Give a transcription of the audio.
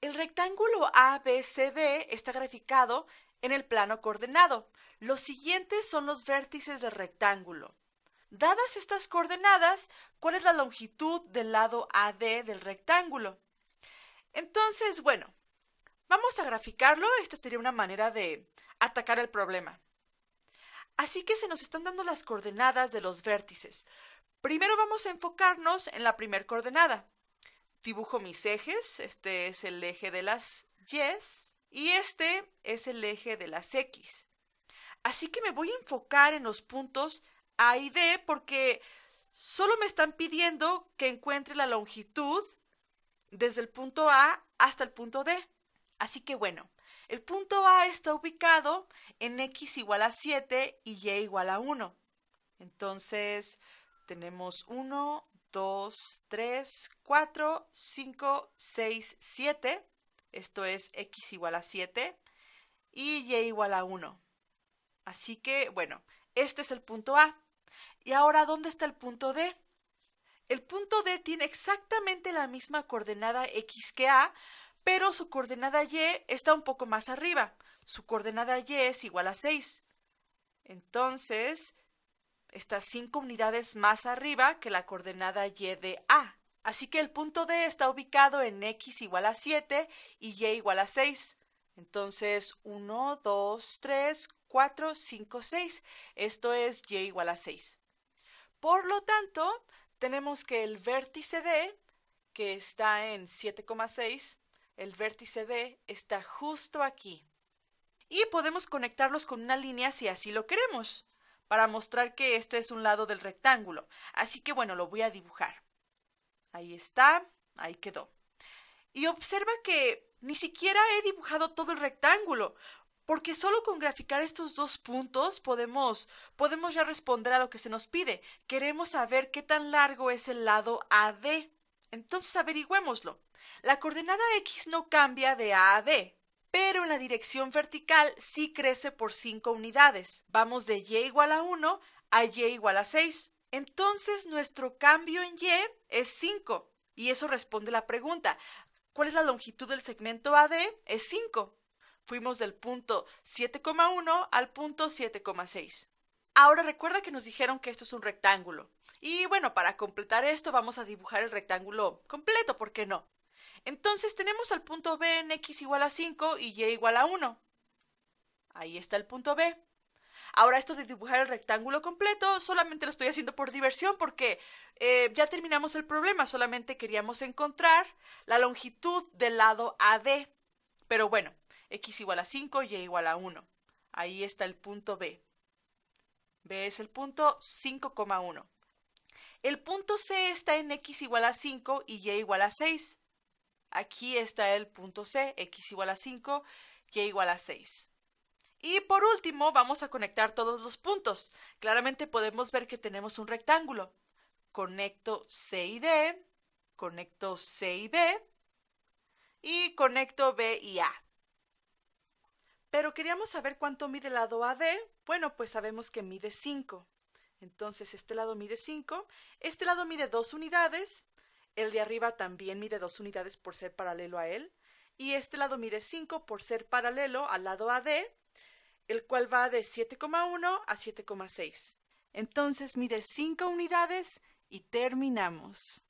El rectángulo ABCD está graficado en el plano coordenado. Los siguientes son los vértices del rectángulo. Dadas estas coordenadas, ¿cuál es la longitud del lado AD del rectángulo? Entonces, bueno, vamos a graficarlo. Esta sería una manera de atacar el problema. Así que se nos están dando las coordenadas de los vértices. Primero vamos a enfocarnos en la primera coordenada dibujo mis ejes. Este es el eje de las Ys y este es el eje de las X. Así que me voy a enfocar en los puntos A y D porque solo me están pidiendo que encuentre la longitud desde el punto A hasta el punto D. Así que bueno, el punto A está ubicado en x igual a 7 y y igual a 1. Entonces tenemos 1, 2, 3, 4, 5, 6, 7. Esto es x igual a 7 y y igual a 1. Así que, bueno, este es el punto A. Y ahora, ¿dónde está el punto D? El punto D tiene exactamente la misma coordenada x que A, pero su coordenada y está un poco más arriba. Su coordenada y es igual a 6. Entonces, estas cinco unidades más arriba que la coordenada y de A. Así que el punto D está ubicado en x igual a 7 y y igual a 6. Entonces, 1, 2, 3, 4, 5, 6. Esto es y igual a 6. Por lo tanto, tenemos que el vértice D, que está en 7,6, el vértice D está justo aquí. Y podemos conectarlos con una línea si así lo queremos para mostrar que este es un lado del rectángulo. Así que bueno, lo voy a dibujar. Ahí está, ahí quedó. Y observa que ni siquiera he dibujado todo el rectángulo, porque solo con graficar estos dos puntos podemos, podemos ya responder a lo que se nos pide. Queremos saber qué tan largo es el lado AD. Entonces averigüémoslo. La coordenada X no cambia de A a D, pero en la dirección vertical sí crece por 5 unidades. Vamos de y igual a 1 a y igual a 6. Entonces nuestro cambio en y es 5 y eso responde la pregunta. ¿Cuál es la longitud del segmento AD? Es 5. Fuimos del punto 7,1 al punto 7,6. Ahora recuerda que nos dijeron que esto es un rectángulo. Y bueno, para completar esto vamos a dibujar el rectángulo completo, ¿por qué no? Entonces tenemos al punto B en x igual a 5 y y igual a 1. Ahí está el punto B. Ahora esto de dibujar el rectángulo completo solamente lo estoy haciendo por diversión porque eh, ya terminamos el problema, solamente queríamos encontrar la longitud del lado AD. Pero bueno, x igual a 5, y igual a 1. Ahí está el punto B. B es el punto 5,1. El punto C está en x igual a 5 y y igual a 6. Aquí está el punto C, x igual a 5, y igual a 6. Y por último, vamos a conectar todos los puntos. Claramente podemos ver que tenemos un rectángulo. Conecto C y D, conecto C y B, y conecto B y A. Pero queríamos saber cuánto mide el lado AD. Bueno, pues sabemos que mide 5. Entonces, este lado mide 5, este lado mide 2 unidades el de arriba también mide dos unidades por ser paralelo a él, y este lado mide 5 por ser paralelo al lado AD, el cual va de 7,1 a 7,6. Entonces mide 5 unidades y terminamos.